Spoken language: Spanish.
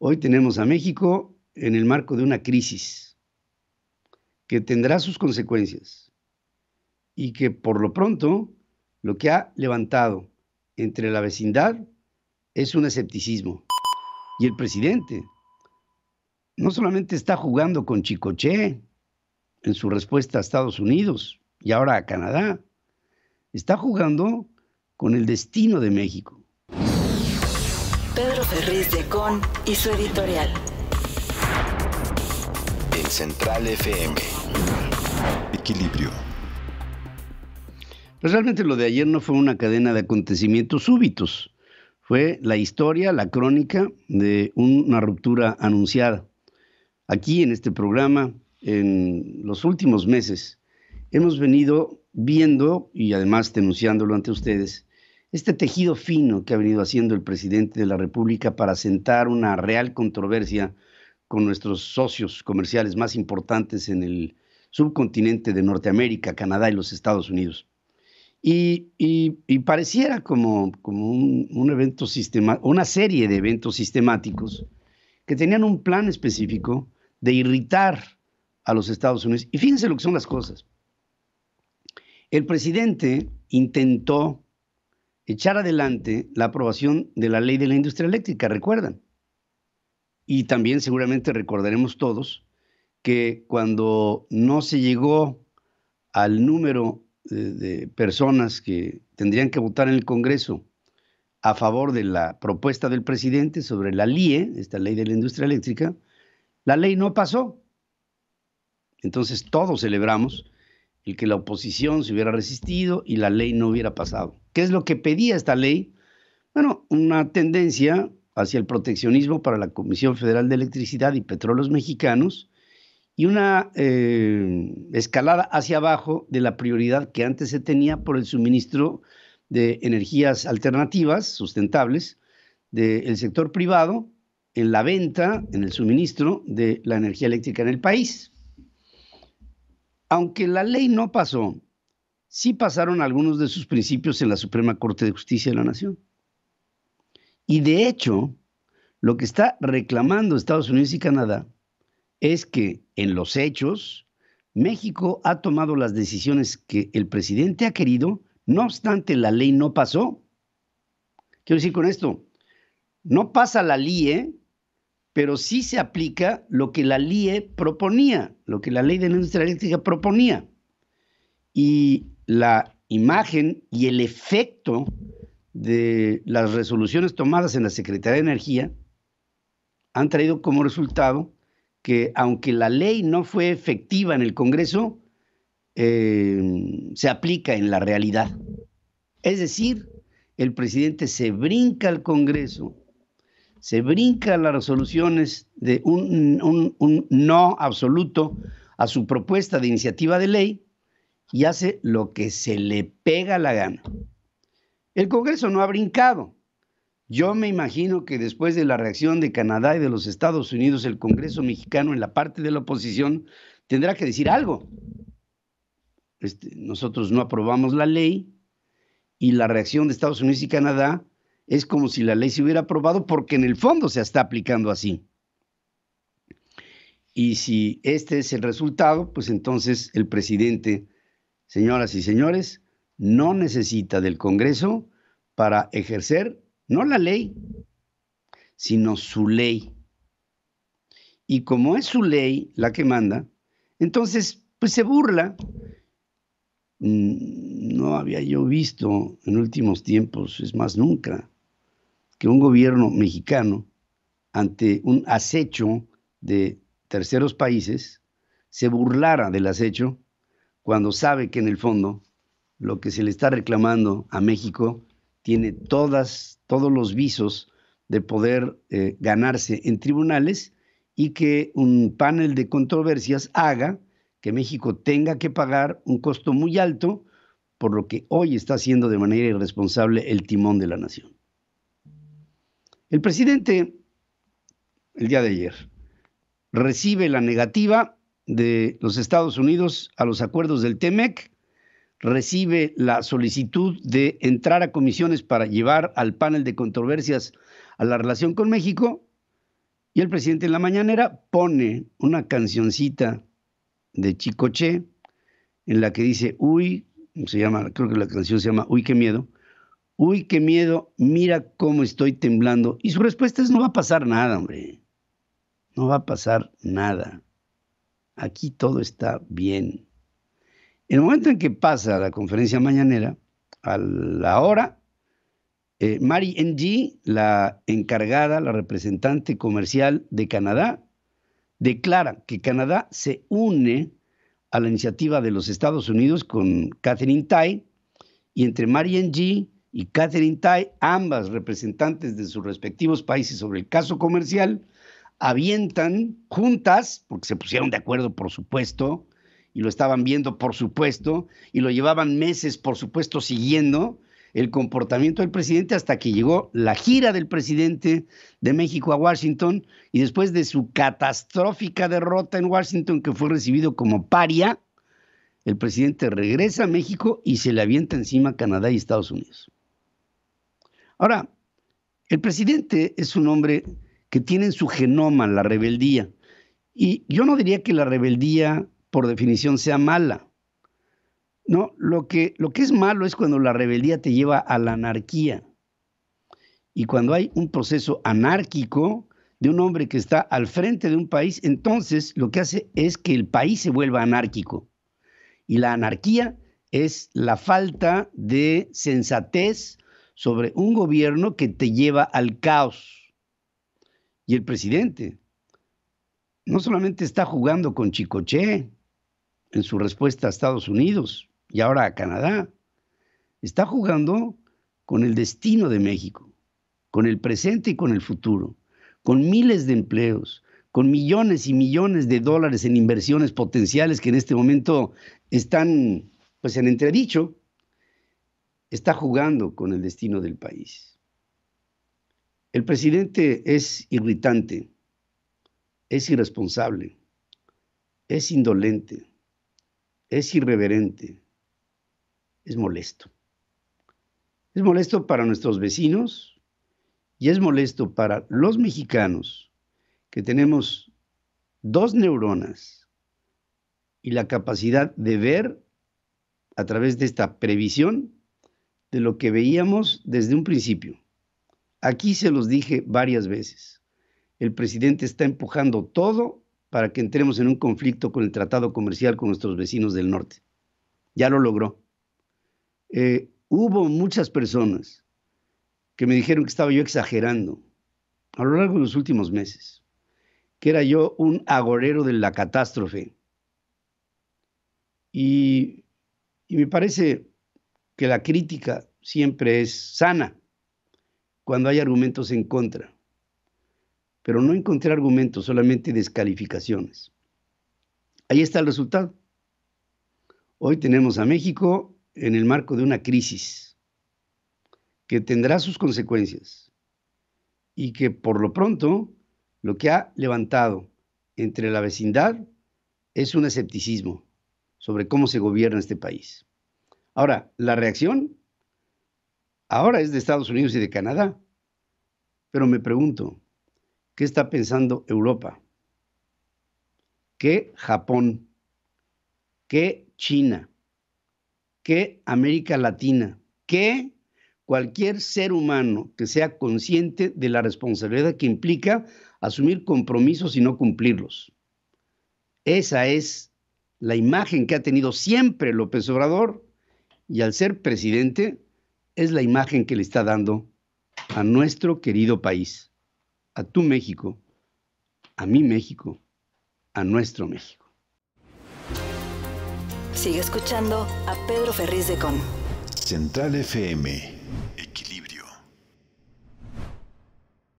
Hoy tenemos a México en el marco de una crisis que tendrá sus consecuencias y que por lo pronto lo que ha levantado entre la vecindad es un escepticismo. Y el presidente no solamente está jugando con Chicoche en su respuesta a Estados Unidos y ahora a Canadá, está jugando con el destino de México Pedro Ferriz de Con y su editorial. En Central FM. Equilibrio. Pues realmente lo de ayer no fue una cadena de acontecimientos súbitos. Fue la historia, la crónica de una ruptura anunciada. Aquí en este programa, en los últimos meses, hemos venido viendo y además denunciándolo ante ustedes este tejido fino que ha venido haciendo el presidente de la República para sentar una real controversia con nuestros socios comerciales más importantes en el subcontinente de Norteamérica, Canadá y los Estados Unidos. Y, pareciera como, un, evento sistema, una serie de eventos sistemáticos que tenían un plan específico de irritar a los Estados Unidos. Y fíjense lo que son las cosas. El presidente intentó echar adelante la aprobación de la ley de la industria eléctrica, recuerdan. Y también seguramente recordaremos todos que cuando no se llegó al número de, personas que tendrían que votar en el Congreso a favor de la propuesta del presidente sobre la LIE, esta ley de la industria eléctrica, la ley no pasó. Entonces todos celebramos el que la oposición se hubiera resistido y la ley no hubiera pasado. ¿Qué es lo que pedía esta ley? Bueno, una tendencia hacia el proteccionismo para la Comisión Federal de Electricidad y Petróleos Mexicanos y una eh, escalada hacia abajo de la prioridad que antes se tenía por el suministro de energías alternativas, sustentables, del sector privado en la venta, en el suministro de la energía eléctrica en el país. Aunque la ley no pasó, sí pasaron algunos de sus principios en la Suprema Corte de Justicia de la Nación. Y de hecho, lo que está reclamando Estados Unidos y Canadá es que en los hechos, México ha tomado las decisiones que el presidente ha querido, no obstante la ley no pasó. Quiero decir con esto, no pasa la LIE, ¿eh? pero sí se aplica lo que la LIE proponía, lo que la ley de la industria eléctrica proponía. Y la imagen y el efecto de las resoluciones tomadas en la Secretaría de Energía han traído como resultado que aunque la ley no fue efectiva en el Congreso, eh, se aplica en la realidad. Es decir, el presidente se brinca al Congreso se brinca las resoluciones de un, no absoluto a su propuesta de iniciativa de ley y hace lo que se le pega la gana. El Congreso no ha brincado. Yo me imagino que después de la reacción de Canadá y de los Estados Unidos, el Congreso mexicano en la parte de la oposición tendrá que decir algo. Este, nosotros no aprobamos la ley y la reacción de Estados Unidos y Canadá es como si la ley se hubiera aprobado porque en el fondo se está aplicando así. Y si este es el resultado, pues entonces el presidente, señoras y señores, no necesita del Congreso para ejercer no la ley, sino su ley. Y como es su ley la que manda, entonces pues se burla. Mm, no había yo visto en últimos tiempos, es más, nunca, que un gobierno mexicano, ante un acecho de terceros países, se burlara del acecho cuando sabe que en el fondo lo que se le está reclamando a México tiene todas, todos los visos de poder eh, ganarse en tribunales y que un panel de controversias haga que México tenga que pagar un costo muy alto por lo que hoy está haciendo de manera irresponsable el timón de la nación. El presidente, el día de ayer, recibe la negativa de los Estados Unidos a los acuerdos del TEMEC, recibe la solicitud de entrar a comisiones para llevar al panel de controversias a la relación con México, y el presidente en la mañanera pone una cancioncita de Che en la que dice, uy, se llama, creo que la canción se llama Uy, qué miedo, uy, qué miedo, mira cómo estoy temblando. Y su respuesta es, no va a pasar nada, hombre. No va a pasar nada. Aquí todo está bien. En El momento en que pasa la conferencia mañanera, a la hora, eh, Mary Ng, la encargada, la representante comercial de Canadá, declara que Canadá se une a la iniciativa de los Estados Unidos con Catherine Tai y entre Mary Ng y Catherine Tai, ambas representantes de sus respectivos países sobre el caso comercial, avientan juntas, porque se pusieron de acuerdo, por supuesto, y lo estaban viendo, por supuesto, y lo llevaban meses, por supuesto, siguiendo el comportamiento del presidente hasta que llegó la gira del presidente de México a Washington y después de su catastrófica derrota en Washington, que fue recibido como paria, el presidente regresa a México y se le avienta encima a Canadá y Estados Unidos. Ahora, el presidente es un hombre que tiene en su genoma la rebeldía. Y yo no diría que la rebeldía, por definición, sea mala. No, lo que, lo que es malo es cuando la rebeldía te lleva a la anarquía. Y cuando hay un proceso anárquico de un hombre que está al frente de un país, entonces lo que hace es que el país se vuelva anárquico. Y la anarquía es la falta de sensatez sobre un gobierno que te lleva al caos. Y el presidente no solamente está jugando con Chicoche en su respuesta a Estados Unidos y ahora a Canadá, está jugando con el destino de México, con el presente y con el futuro, con miles de empleos, con millones y millones de dólares en inversiones potenciales que en este momento están pues en entredicho está jugando con el destino del país. El presidente es irritante, es irresponsable, es indolente, es irreverente, es molesto. Es molesto para nuestros vecinos y es molesto para los mexicanos que tenemos dos neuronas y la capacidad de ver a través de esta previsión de lo que veíamos desde un principio. Aquí se los dije varias veces. El presidente está empujando todo para que entremos en un conflicto con el tratado comercial con nuestros vecinos del norte. Ya lo logró. Eh, hubo muchas personas que me dijeron que estaba yo exagerando a lo largo de los últimos meses, que era yo un agorero de la catástrofe. y me parece que la crítica siempre es sana cuando hay argumentos en contra. Pero no encontré argumentos, solamente descalificaciones. Ahí está el resultado. Hoy tenemos a México en el marco de una crisis que tendrá sus consecuencias y que por lo pronto lo que ha levantado entre la vecindad es un escepticismo sobre cómo se gobierna este país. Ahora, la reacción ahora es de Estados Unidos y de Canadá. Pero me pregunto, ¿qué está pensando Europa? ¿Qué Japón? ¿Qué China? ¿Qué América Latina? ¿Qué cualquier ser humano que sea consciente de la responsabilidad que implica asumir compromisos y no cumplirlos? Esa es la imagen que ha tenido siempre López Obrador y al ser presidente es la imagen que le está dando a nuestro querido país, a tu México, a mi México, a nuestro México. Sigue escuchando a Pedro Ferriz de Con. Central FM